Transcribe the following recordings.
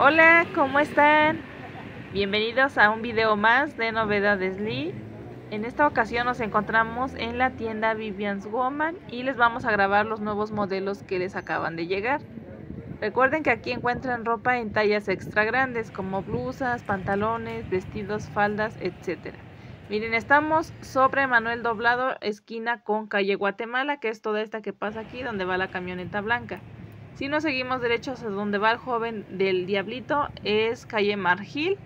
Hola, ¿cómo están? Bienvenidos a un video más de Novedades Lee. En esta ocasión nos encontramos en la tienda Vivian's Woman y les vamos a grabar los nuevos modelos que les acaban de llegar. Recuerden que aquí encuentran ropa en tallas extra grandes como blusas, pantalones, vestidos, faldas, etc. Miren, estamos sobre Manuel Doblado, esquina con calle Guatemala, que es toda esta que pasa aquí donde va la camioneta blanca. Si nos seguimos derechos a donde va el joven del Diablito, es calle Margil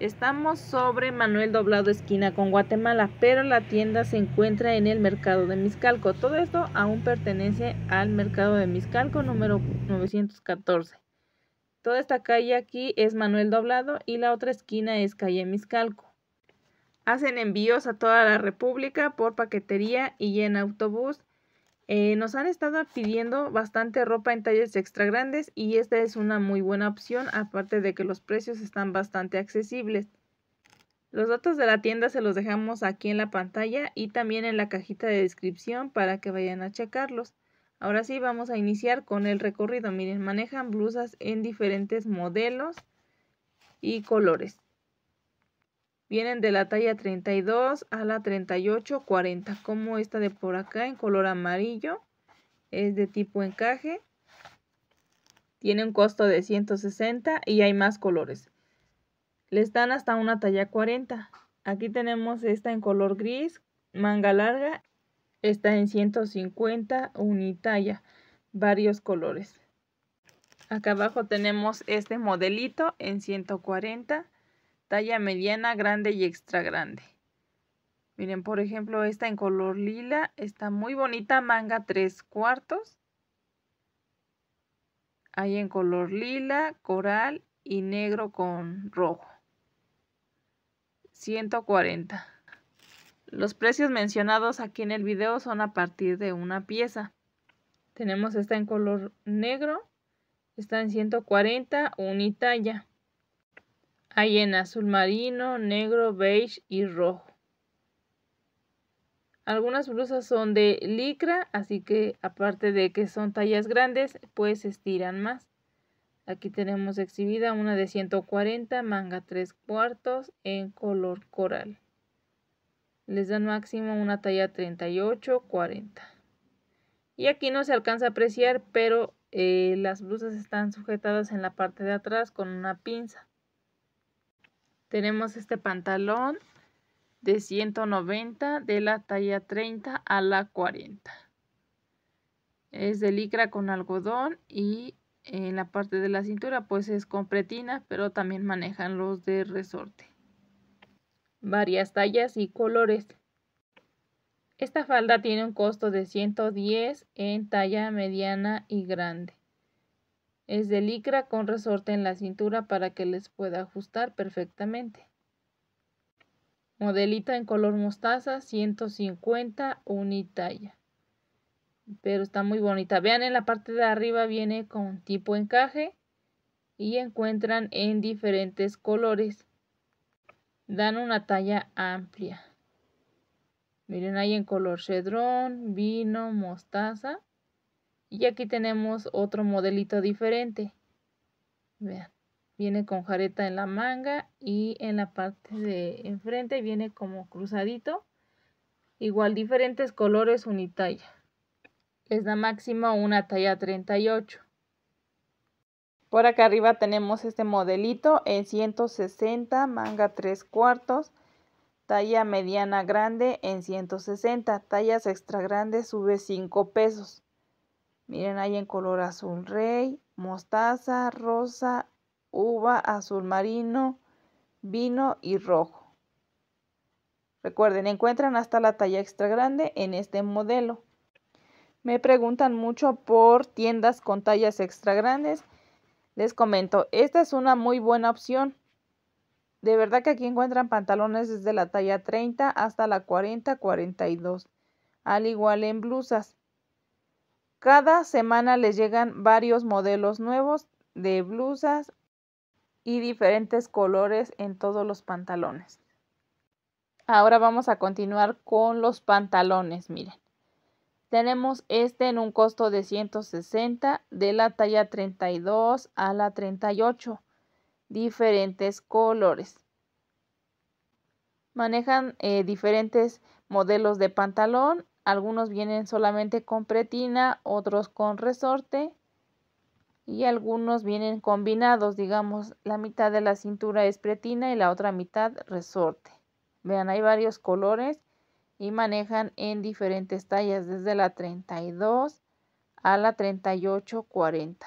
Estamos sobre Manuel Doblado esquina con Guatemala, pero la tienda se encuentra en el mercado de Miscalco. Todo esto aún pertenece al mercado de Miscalco número 914. Toda esta calle aquí es Manuel Doblado y la otra esquina es calle Miscalco. Hacen envíos a toda la República por paquetería y en autobús eh, nos han estado pidiendo bastante ropa en talles extra grandes y esta es una muy buena opción, aparte de que los precios están bastante accesibles. Los datos de la tienda se los dejamos aquí en la pantalla y también en la cajita de descripción para que vayan a checarlos. Ahora sí vamos a iniciar con el recorrido. Miren, manejan blusas en diferentes modelos y colores. Vienen de la talla 32 a la 38, 40. Como esta de por acá en color amarillo. Es de tipo encaje. Tiene un costo de 160 y hay más colores. Les dan hasta una talla 40. Aquí tenemos esta en color gris, manga larga. Está en 150 unitalla, varios colores. Acá abajo tenemos este modelito en 140 talla mediana, grande y extra grande. Miren, por ejemplo, esta en color lila, está muy bonita, manga 3 cuartos. Hay en color lila, coral y negro con rojo. 140. Los precios mencionados aquí en el video son a partir de una pieza. Tenemos esta en color negro, está en 140, unitalla. Hay en azul marino, negro, beige y rojo. Algunas blusas son de licra, así que aparte de que son tallas grandes, pues estiran más. Aquí tenemos exhibida una de 140, manga 3 cuartos en color coral. Les dan máximo una talla 38, 40. Y aquí no se alcanza a apreciar, pero eh, las blusas están sujetadas en la parte de atrás con una pinza. Tenemos este pantalón de 190 de la talla 30 a la 40. Es de licra con algodón y en la parte de la cintura pues es con pretina, pero también manejan los de resorte. Varias tallas y colores. Esta falda tiene un costo de 110 en talla mediana y grande. Es de licra con resorte en la cintura para que les pueda ajustar perfectamente. Modelita en color mostaza, 150 unitalla. Pero está muy bonita. Vean en la parte de arriba viene con tipo encaje y encuentran en diferentes colores. Dan una talla amplia. Miren ahí en color cedrón, vino, mostaza. Y aquí tenemos otro modelito diferente. Vean, viene con jareta en la manga y en la parte de enfrente viene como cruzadito. Igual diferentes colores unitalla. Es la máxima una talla 38. Por acá arriba tenemos este modelito en 160, manga 3 cuartos, talla mediana grande en 160, tallas extra grandes sube 5 pesos. Miren, hay en color azul rey, mostaza, rosa, uva, azul marino, vino y rojo. Recuerden, encuentran hasta la talla extra grande en este modelo. Me preguntan mucho por tiendas con tallas extra grandes. Les comento, esta es una muy buena opción. De verdad que aquí encuentran pantalones desde la talla 30 hasta la 40, 42. Al igual en blusas. Cada semana les llegan varios modelos nuevos de blusas y diferentes colores en todos los pantalones. Ahora vamos a continuar con los pantalones, miren. Tenemos este en un costo de 160 de la talla 32 a la 38, diferentes colores. Manejan eh, diferentes modelos de pantalón algunos vienen solamente con pretina, otros con resorte y algunos vienen combinados, digamos, la mitad de la cintura es pretina y la otra mitad resorte. Vean, hay varios colores y manejan en diferentes tallas, desde la 32 a la 38 40.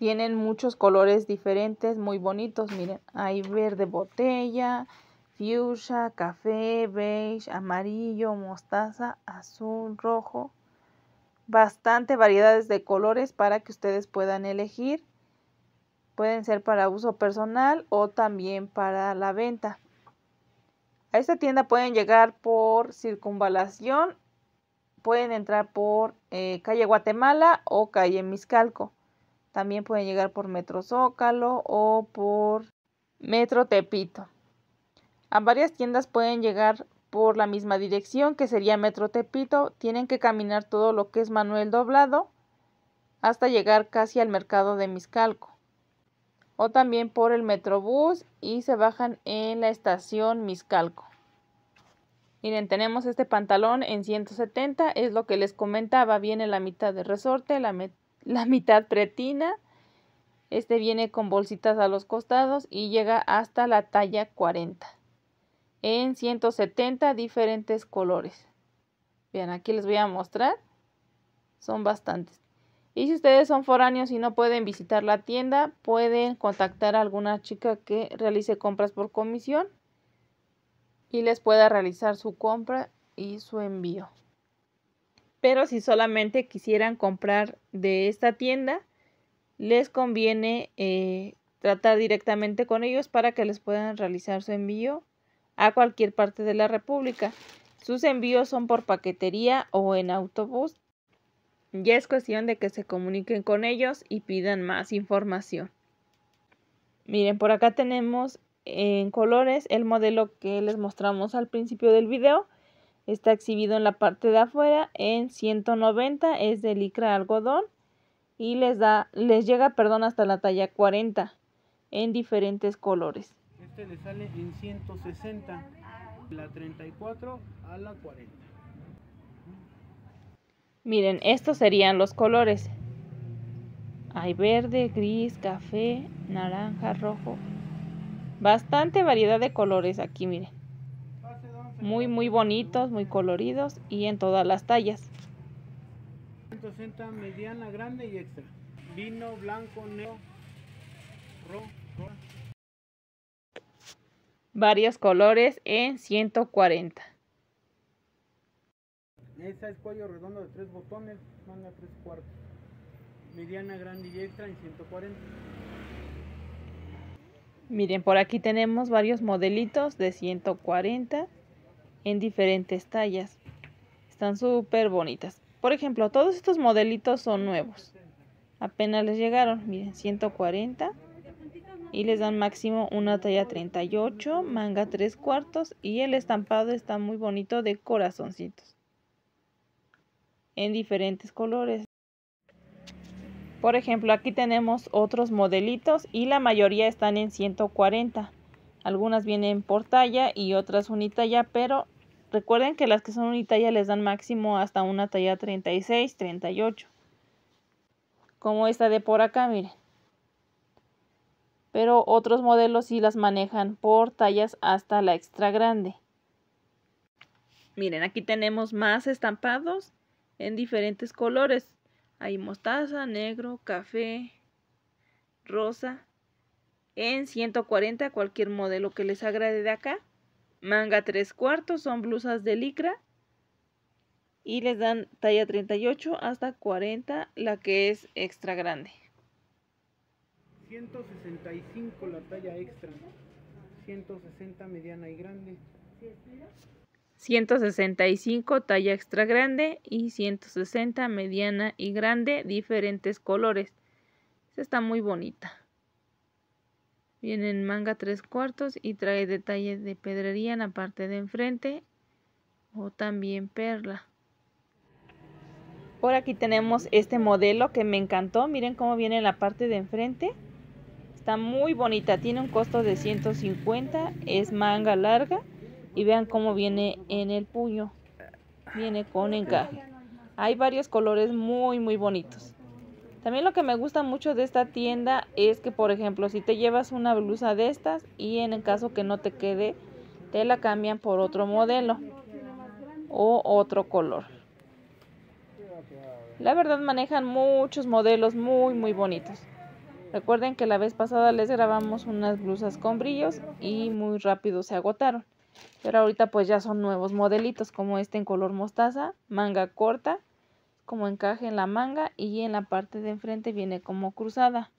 Tienen muchos colores diferentes, muy bonitos, miren, hay verde botella, fuchsia, café, beige, amarillo, mostaza, azul, rojo. Bastante variedades de colores para que ustedes puedan elegir. Pueden ser para uso personal o también para la venta. A esta tienda pueden llegar por circunvalación, pueden entrar por eh, calle Guatemala o calle Miscalco. También pueden llegar por Metro Zócalo o por Metro Tepito. A varias tiendas pueden llegar por la misma dirección que sería Metro Tepito, tienen que caminar todo lo que es Manuel Doblado hasta llegar casi al mercado de Miscalco. O también por el Metrobús y se bajan en la estación Miscalco. Miren, tenemos este pantalón en 170, es lo que les comentaba, viene la mitad de resorte, la, la mitad pretina, este viene con bolsitas a los costados y llega hasta la talla 40 en 170 diferentes colores. Bien, aquí les voy a mostrar. Son bastantes. Y si ustedes son foráneos y no pueden visitar la tienda, pueden contactar a alguna chica que realice compras por comisión y les pueda realizar su compra y su envío. Pero si solamente quisieran comprar de esta tienda, les conviene eh, tratar directamente con ellos para que les puedan realizar su envío a cualquier parte de la República. Sus envíos son por paquetería o en autobús. Ya es cuestión de que se comuniquen con ellos y pidan más información. Miren, por acá tenemos en colores el modelo que les mostramos al principio del video. Está exhibido en la parte de afuera en 190, es de licra algodón y les da les llega, perdón, hasta la talla 40 en diferentes colores le sale en 160 la 34 a la 40 miren estos serían los colores hay verde gris café naranja rojo bastante variedad de colores aquí miren muy muy bonitos muy coloridos y en todas las tallas 160 mediana grande y extra vino blanco negro rojo varios colores en 140. es cuello redondo de tres botones, manga tres Mediana, grande y extra en 140. Miren, por aquí tenemos varios modelitos de 140 en diferentes tallas. Están súper bonitas. Por ejemplo, todos estos modelitos son nuevos. Apenas les llegaron, miren, 140 y les dan máximo una talla 38, manga 3 cuartos y el estampado está muy bonito de corazoncitos en diferentes colores. Por ejemplo, aquí tenemos otros modelitos y la mayoría están en 140. Algunas vienen por talla y otras unitalla, pero recuerden que las que son unitalla les dan máximo hasta una talla 36, 38. Como esta de por acá, miren pero otros modelos sí las manejan por tallas hasta la extra grande. Miren, aquí tenemos más estampados en diferentes colores. Hay mostaza, negro, café, rosa. En 140 cualquier modelo que les agrade de acá. Manga tres cuartos, son blusas de licra. Y les dan talla 38 hasta 40, la que es extra grande. 165 la talla extra. 160 mediana y grande. 165 talla extra grande y 160 mediana y grande, diferentes colores. Esta está muy bonita. Viene en manga tres cuartos y trae detalles de pedrería en la parte de enfrente o también perla. Por aquí tenemos este modelo que me encantó. Miren cómo viene la parte de enfrente. Está muy bonita, tiene un costo de 150, es manga larga y vean cómo viene en el puño. Viene con encaje. Hay varios colores muy muy bonitos. También lo que me gusta mucho de esta tienda es que, por ejemplo, si te llevas una blusa de estas y en el caso que no te quede, te la cambian por otro modelo o otro color. La verdad manejan muchos modelos muy muy bonitos. Recuerden que la vez pasada les grabamos unas blusas con brillos y muy rápido se agotaron. Pero ahorita pues ya son nuevos modelitos como este en color mostaza, manga corta, como encaje en la manga y en la parte de enfrente viene como cruzada.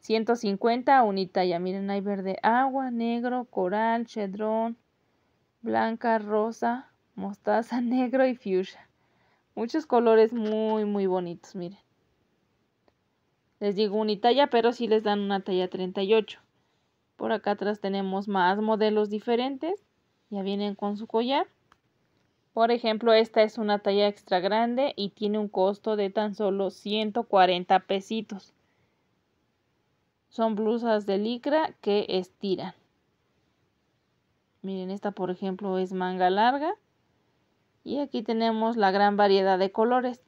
150 unita ya, miren hay verde agua, negro, coral, chedrón, blanca, rosa, mostaza, negro y fuchsia. Muchos colores muy muy bonitos, miren les digo talla, pero sí les dan una talla 38. Por acá atrás tenemos más modelos diferentes. Ya vienen con su collar. Por ejemplo, esta es una talla extra grande y tiene un costo de tan solo 140 pesitos. Son blusas de licra que estiran. Miren, esta por ejemplo es manga larga. Y aquí tenemos la gran variedad de colores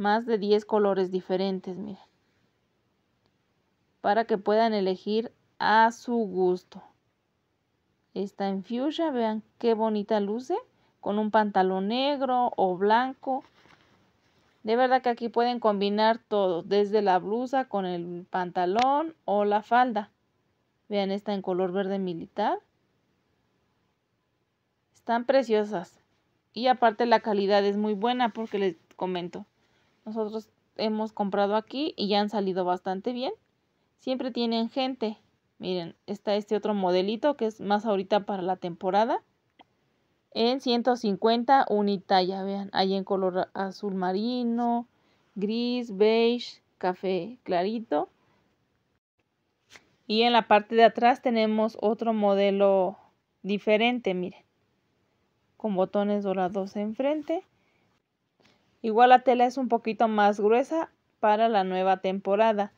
más de 10 colores diferentes, miren, para que puedan elegir a su gusto. Está en fuchsia, vean qué bonita luce, con un pantalón negro o blanco. De verdad que aquí pueden combinar todo, desde la blusa con el pantalón o la falda. Vean, esta en color verde militar. Están preciosas. Y aparte la calidad es muy buena porque les comento. Nosotros hemos comprado aquí y ya han salido bastante bien. Siempre tienen gente. Miren, está este otro modelito que es más ahorita para la temporada. En 150 Ya vean, hay en color azul marino, gris, beige, café clarito. Y en la parte de atrás tenemos otro modelo diferente, miren, con botones dorados enfrente. Igual la tela es un poquito más gruesa para la nueva temporada.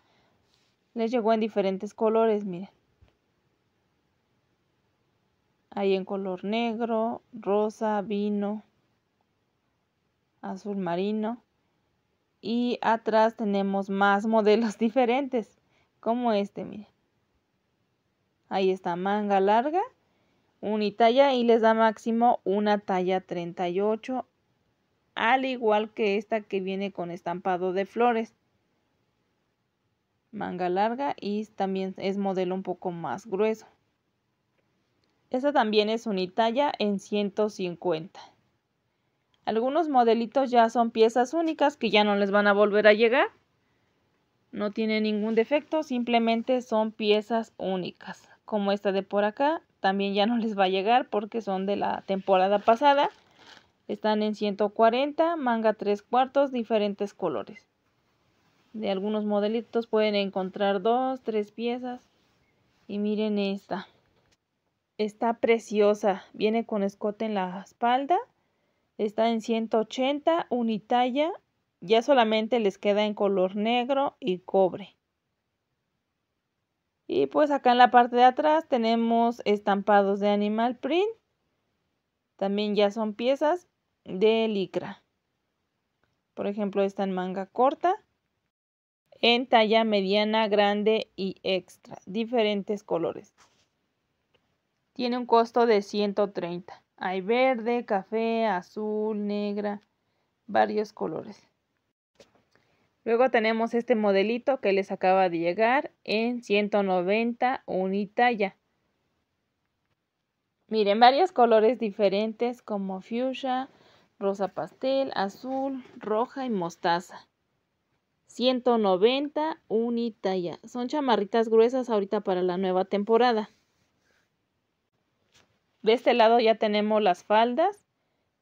Les llegó en diferentes colores, miren. Ahí en color negro, rosa, vino, azul marino. Y atrás tenemos más modelos diferentes, como este, miren. Ahí está, manga larga, unitalla y les da máximo una talla 38 al igual que esta que viene con estampado de flores. Manga larga y también es modelo un poco más grueso. Esta también es unitalla en 150. Algunos modelitos ya son piezas únicas que ya no les van a volver a llegar. No tiene ningún defecto, simplemente son piezas únicas. Como esta de por acá, también ya no les va a llegar porque son de la temporada pasada están en 140, manga 3 cuartos, diferentes colores. De algunos modelitos pueden encontrar dos, tres piezas. Y miren esta. Está preciosa. Viene con escote en la espalda. Está en 180, unitalla. Ya solamente les queda en color negro y cobre. Y pues acá en la parte de atrás tenemos estampados de animal print. También ya son piezas de licra. Por ejemplo, esta en manga corta, en talla mediana, grande y extra, diferentes colores. Tiene un costo de 130. Hay verde, café, azul, negra, varios colores. Luego tenemos este modelito que les acaba de llegar en 190 unitalla. Miren, varios colores diferentes como fuchsia, rosa pastel, azul, roja y mostaza. 190 unitalla. Son chamarritas gruesas ahorita para la nueva temporada. De este lado ya tenemos las faldas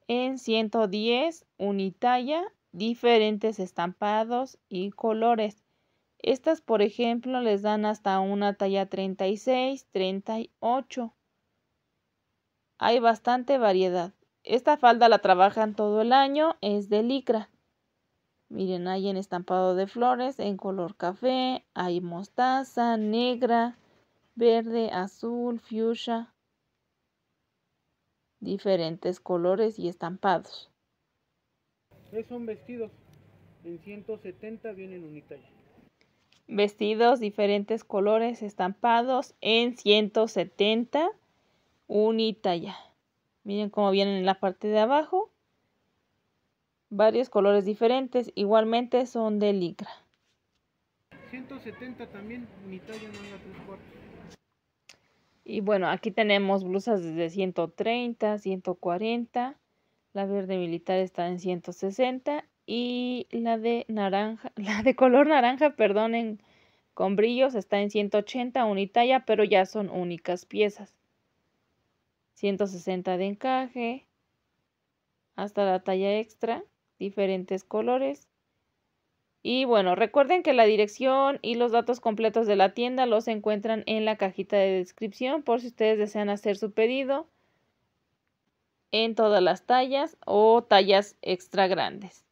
en 110 unitalla, diferentes estampados y colores. Estas, por ejemplo, les dan hasta una talla 36, 38. Hay bastante variedad. Esta falda la trabajan todo el año, es de licra. Miren, hay en estampado de flores en color café, hay mostaza, negra, verde, azul, fuchsia, diferentes colores y estampados. Son vestidos, en 170 vienen unitalla. Vestidos, diferentes colores, estampados en 170 unitalla. Miren cómo vienen en la parte de abajo. Varios colores diferentes. Igualmente son de licra. 170 también, mi talla no Y bueno, aquí tenemos blusas desde 130, 140. La verde militar está en 160 y la de naranja, la de color naranja, perdonen, con brillos está en 180 unitalla, pero ya son únicas piezas. 160 de encaje, hasta la talla extra, diferentes colores. Y bueno, recuerden que la dirección y los datos completos de la tienda los encuentran en la cajita de descripción por si ustedes desean hacer su pedido en todas las tallas o tallas extra grandes.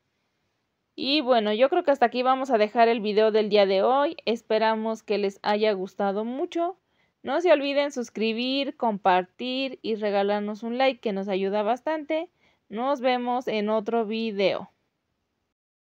Y bueno, yo creo que hasta aquí vamos a dejar el video del día de hoy. Esperamos que les haya gustado mucho. No se olviden suscribir, compartir y regalarnos un like que nos ayuda bastante. Nos vemos en otro video.